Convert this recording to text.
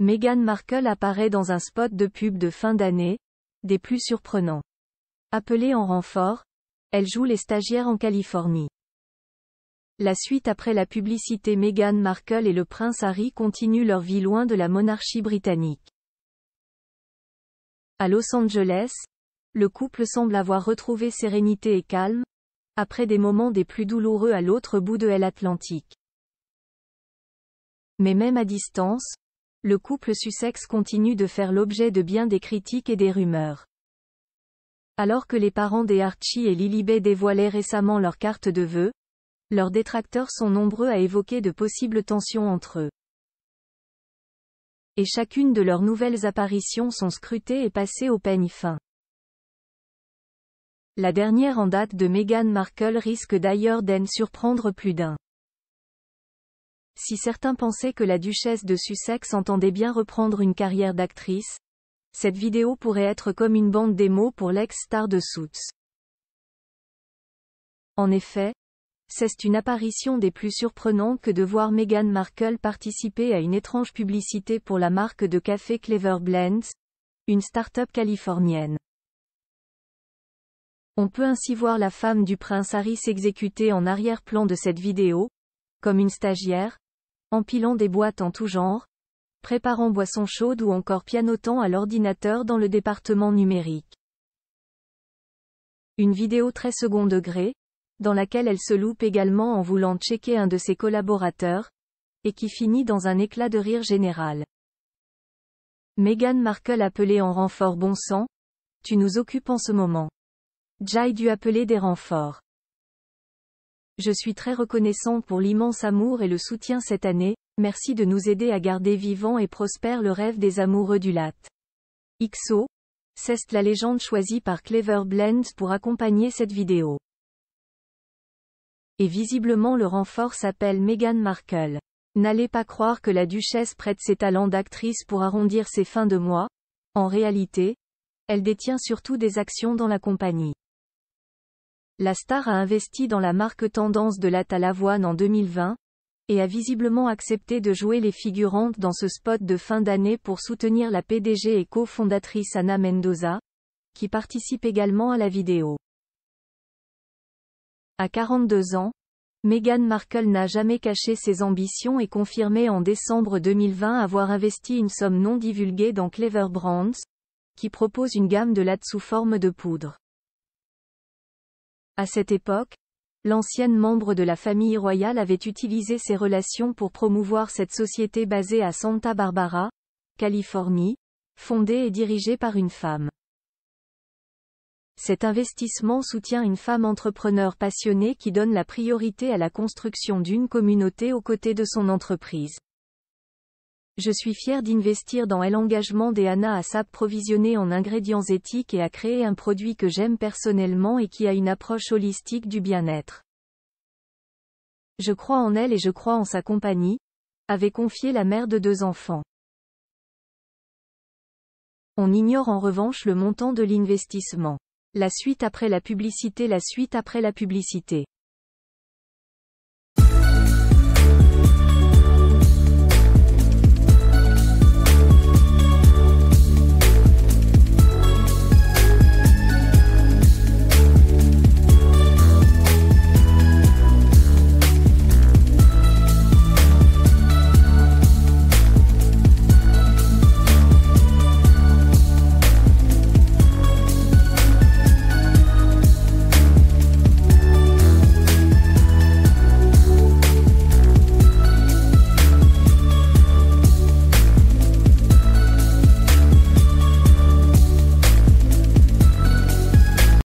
Meghan Markle apparaît dans un spot de pub de fin d'année, des plus surprenants. Appelée en renfort, elle joue les stagiaires en Californie. La suite après la publicité Meghan Markle et le prince Harry continuent leur vie loin de la monarchie britannique. À Los Angeles, le couple semble avoir retrouvé sérénité et calme, après des moments des plus douloureux à l'autre bout de l'Atlantique. Mais même à distance, le couple Sussex continue de faire l'objet de bien des critiques et des rumeurs. Alors que les parents des Archie et Lilibet dévoilaient récemment leur carte de vœux, leurs détracteurs sont nombreux à évoquer de possibles tensions entre eux. Et chacune de leurs nouvelles apparitions sont scrutées et passées au peigne fin. La dernière en date de Meghan Markle risque d'ailleurs d'en surprendre plus d'un. Si certains pensaient que la duchesse de Sussex entendait bien reprendre une carrière d'actrice, cette vidéo pourrait être comme une bande démo pour l'ex-star de Suits. En effet, c'est une apparition des plus surprenantes que de voir Meghan Markle participer à une étrange publicité pour la marque de café Clever Blends, une start-up californienne. On peut ainsi voir la femme du prince Harry s'exécuter en arrière-plan de cette vidéo, comme une stagiaire, empilant des boîtes en tout genre, préparant boissons chaudes ou encore pianotant à l'ordinateur dans le département numérique. Une vidéo très second degré, dans laquelle elle se loupe également en voulant checker un de ses collaborateurs, et qui finit dans un éclat de rire général. Meghan Markle appelée en renfort bon sang, tu nous occupes en ce moment. Jai dut appeler des renforts. Je suis très reconnaissant pour l'immense amour et le soutien cette année, merci de nous aider à garder vivant et prospère le rêve des amoureux du latte. XO. C'est la légende choisie par Clever Blend pour accompagner cette vidéo. Et visiblement le renfort s'appelle Meghan Markle. N'allez pas croire que la duchesse prête ses talents d'actrice pour arrondir ses fins de mois. En réalité, elle détient surtout des actions dans la compagnie. La star a investi dans la marque tendance de latte à l'avoine en 2020, et a visiblement accepté de jouer les figurantes dans ce spot de fin d'année pour soutenir la PDG et cofondatrice Anna Mendoza, qui participe également à la vidéo. À 42 ans, Meghan Markle n'a jamais caché ses ambitions et confirmé en décembre 2020 avoir investi une somme non divulguée dans Clever Brands, qui propose une gamme de lattes sous forme de poudre. À cette époque, l'ancienne membre de la famille royale avait utilisé ses relations pour promouvoir cette société basée à Santa Barbara, Californie, fondée et dirigée par une femme. Cet investissement soutient une femme entrepreneur passionnée qui donne la priorité à la construction d'une communauté aux côtés de son entreprise. Je suis fier d'investir dans l'engagement des Anna à s'approvisionner en ingrédients éthiques et à créer un produit que j'aime personnellement et qui a une approche holistique du bien-être. Je crois en elle et je crois en sa compagnie, avait confié la mère de deux enfants. On ignore en revanche le montant de l'investissement. La suite après la publicité La suite après la publicité